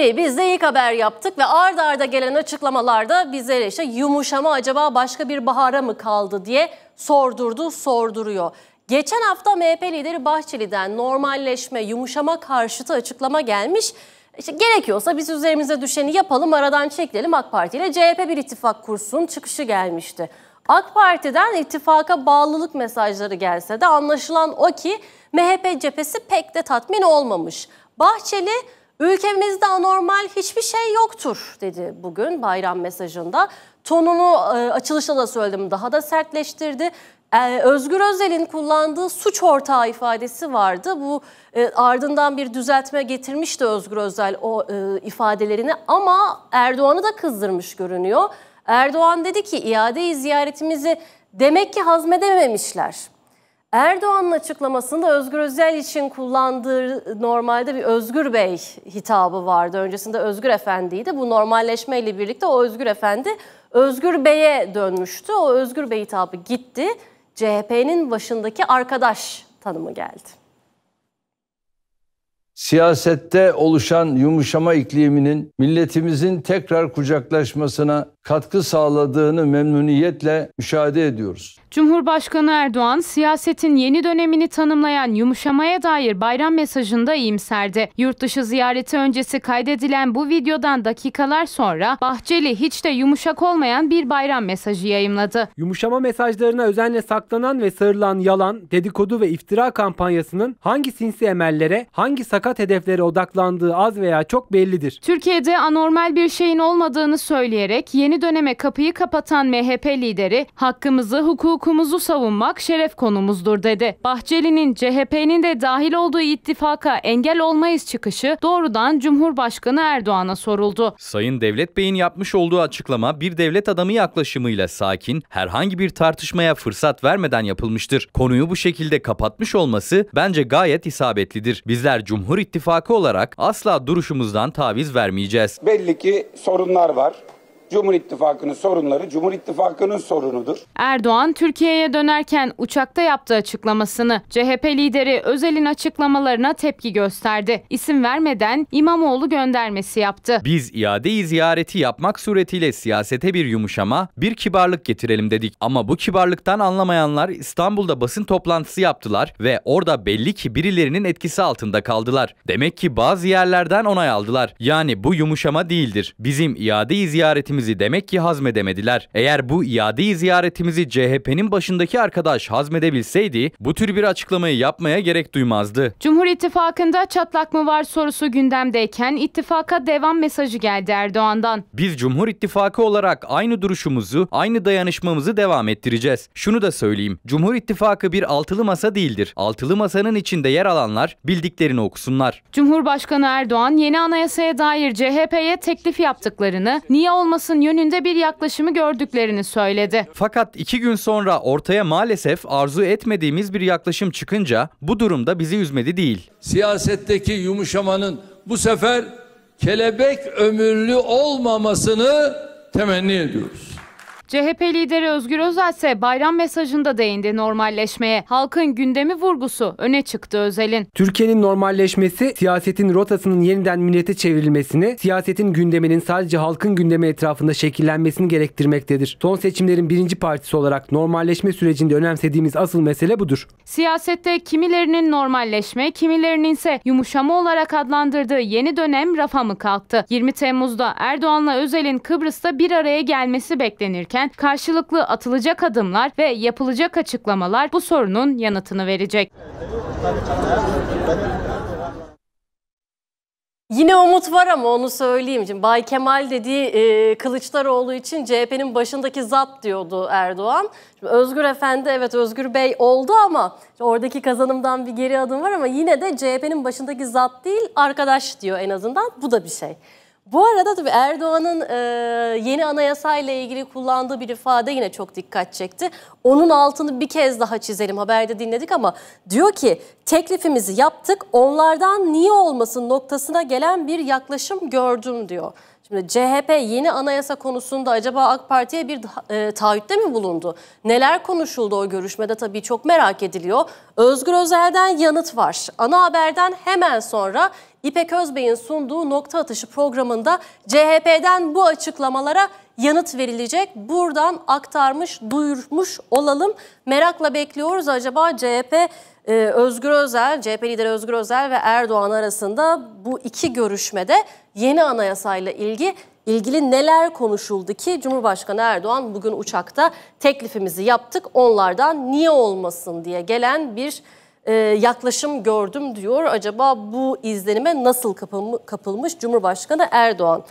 haberi biz de ilk haber yaptık ve ard arda gelen açıklamalarda bizlere işte yumuşama acaba başka bir bahara mı kaldı diye sordurdu, sorduruyor. Geçen hafta MHP lideri Bahçeli'den normalleşme, yumuşama karşıtı açıklama gelmiş. İşte gerekiyorsa biz üzerimize düşeni yapalım, aradan çekilelim AK Parti ile CHP bir ittifak kursun çıkışı gelmişti. AK Parti'den ittifaka bağlılık mesajları gelse de anlaşılan o ki MHP cephesi pek de tatmin olmamış. Bahçeli Ülkemizde anormal hiçbir şey yoktur dedi bugün bayram mesajında. Tonunu e, açılışta da söyledim daha da sertleştirdi. E, Özgür Özel'in kullandığı suç ortağı ifadesi vardı. Bu e, ardından bir düzeltme getirmişti Özgür Özel o ifadelerini ama Erdoğan'ı da kızdırmış görünüyor. Erdoğan dedi ki iadeyi ziyaretimizi demek ki hazmedememişler. Erdoğan'ın açıklamasında Özgür Özel için kullandığı normalde bir Özgür Bey hitabı vardı. Öncesinde Özgür Efendi'ydi. Bu normalleşmeyle birlikte o Özgür Efendi Özgür Bey'e dönmüştü. O Özgür Bey hitabı gitti. CHP'nin başındaki arkadaş tanımı geldi. Siyasette oluşan yumuşama ikliminin milletimizin tekrar kucaklaşmasına katkı sağladığını memnuniyetle müşahede ediyoruz. Cumhurbaşkanı Erdoğan siyasetin yeni dönemini tanımlayan yumuşamaya dair bayram mesajında iyimserdi. Yurtdışı ziyareti öncesi kaydedilen bu videodan dakikalar sonra Bahçeli hiç de yumuşak olmayan bir bayram mesajı yayımladı. Yumuşama mesajlarına özenle saklanan ve sarılan yalan, dedikodu ve iftira kampanyasının hangi sinsi emellere, hangi sakat hedeflere odaklandığı az veya çok bellidir. Türkiye'de anormal bir şeyin olmadığını söyleyerek yeni döneme kapıyı kapatan MHP lideri hakkımızı hukuk hukukumuzu savunmak şeref konumuzdur dedi. Bahçeli'nin CHP'nin de dahil olduğu ittifaka engel olmayız çıkışı doğrudan Cumhurbaşkanı Erdoğan'a soruldu. Sayın Devlet Bey'in yapmış olduğu açıklama bir devlet adamı yaklaşımıyla sakin, herhangi bir tartışmaya fırsat vermeden yapılmıştır. Konuyu bu şekilde kapatmış olması bence gayet isabetlidir. Bizler Cumhur İttifakı olarak asla duruşumuzdan taviz vermeyeceğiz. Belli ki sorunlar var. Cumhur İttifakı'nın sorunları Cumhur İttifakı'nın sorunudur. Erdoğan Türkiye'ye dönerken uçakta yaptığı açıklamasını CHP lideri Özel'in açıklamalarına tepki gösterdi. İsim vermeden İmamoğlu göndermesi yaptı. Biz iadeyi ziyareti yapmak suretiyle siyasete bir yumuşama, bir kibarlık getirelim dedik. Ama bu kibarlıktan anlamayanlar İstanbul'da basın toplantısı yaptılar ve orada belli ki birilerinin etkisi altında kaldılar. Demek ki bazı yerlerden onay aldılar. Yani bu yumuşama değildir. Bizim iadeyi ziyaretimiz ziyaretimizi demek ki hazmedemediler. Eğer bu iade ziyaretimizi CHP'nin başındaki arkadaş hazmedebilseydi bu tür bir açıklamayı yapmaya gerek duymazdı. Cumhur İttifakı'nda çatlak mı var sorusu gündemdeyken ittifaka devam mesajı geldi Erdoğan'dan. Biz Cumhur İttifakı olarak aynı duruşumuzu, aynı dayanışmamızı devam ettireceğiz. Şunu da söyleyeyim. Cumhur İttifakı bir altılı masa değildir. Altılı masanın içinde yer alanlar bildiklerini okusunlar. Cumhurbaşkanı Erdoğan yeni anayasaya dair CHP'ye teklif yaptıklarını, niye olmasın yapılsın yönünde bir yaklaşımı gördüklerini söyledi. Fakat iki gün sonra ortaya maalesef arzu etmediğimiz bir yaklaşım çıkınca bu durumda bizi üzmedi değil. Siyasetteki yumuşamanın bu sefer kelebek ömürlü olmamasını temenni ediyoruz. CHP lideri Özgür Özel ise bayram mesajında değindi normalleşmeye. Halkın gündemi vurgusu öne çıktı Özel'in. Türkiye'nin normalleşmesi siyasetin rotasının yeniden millete çevrilmesini, siyasetin gündeminin sadece halkın gündemi etrafında şekillenmesini gerektirmektedir. Son seçimlerin birinci partisi olarak normalleşme sürecinde önemsediğimiz asıl mesele budur. Siyasette kimilerinin normalleşme, kimilerinin ise yumuşama olarak adlandırdığı yeni dönem rafa mı kalktı? 20 Temmuz'da Erdoğan'la Özel'in Kıbrıs'ta bir araya gelmesi beklenirken gereken karşılıklı atılacak adımlar ve yapılacak açıklamalar bu sorunun yanıtını verecek. Yine umut var ama onu söyleyeyim. Şimdi Bay Kemal dediği e, Kılıçdaroğlu için CHP'nin başındaki zat diyordu Erdoğan. Şimdi Özgür Efendi evet Özgür Bey oldu ama oradaki kazanımdan bir geri adım var ama yine de CHP'nin başındaki zat değil arkadaş diyor en azından. Bu da bir şey. Bu arada tabii Erdoğan'ın e, yeni anayasayla ilgili kullandığı bir ifade yine çok dikkat çekti. Onun altını bir kez daha çizelim. Haberde dinledik ama diyor ki teklifimizi yaptık onlardan niye olmasın noktasına gelen bir yaklaşım gördüm diyor. Şimdi CHP yeni anayasa konusunda acaba AK Parti'ye bir e, taahhütte mi bulundu? Neler konuşuldu o görüşmede tabii çok merak ediliyor. Özgür Özel'den yanıt var. Ana haberden hemen sonra İpek Özbey'in sunduğu nokta atışı programında CHP'den bu açıklamalara yanıt verilecek. Buradan aktarmış, duyurmuş olalım. Merakla bekliyoruz acaba CHP e, Özgür Özel, CHP lideri Özgür Özel ve Erdoğan arasında bu iki görüşmede yeni anayasayla ilgi ilgili neler konuşuldu ki Cumhurbaşkanı Erdoğan bugün uçakta teklifimizi yaptık onlardan niye olmasın diye gelen bir e, yaklaşım gördüm diyor. Acaba bu izlenime nasıl kapılmış Cumhurbaşkanı Erdoğan?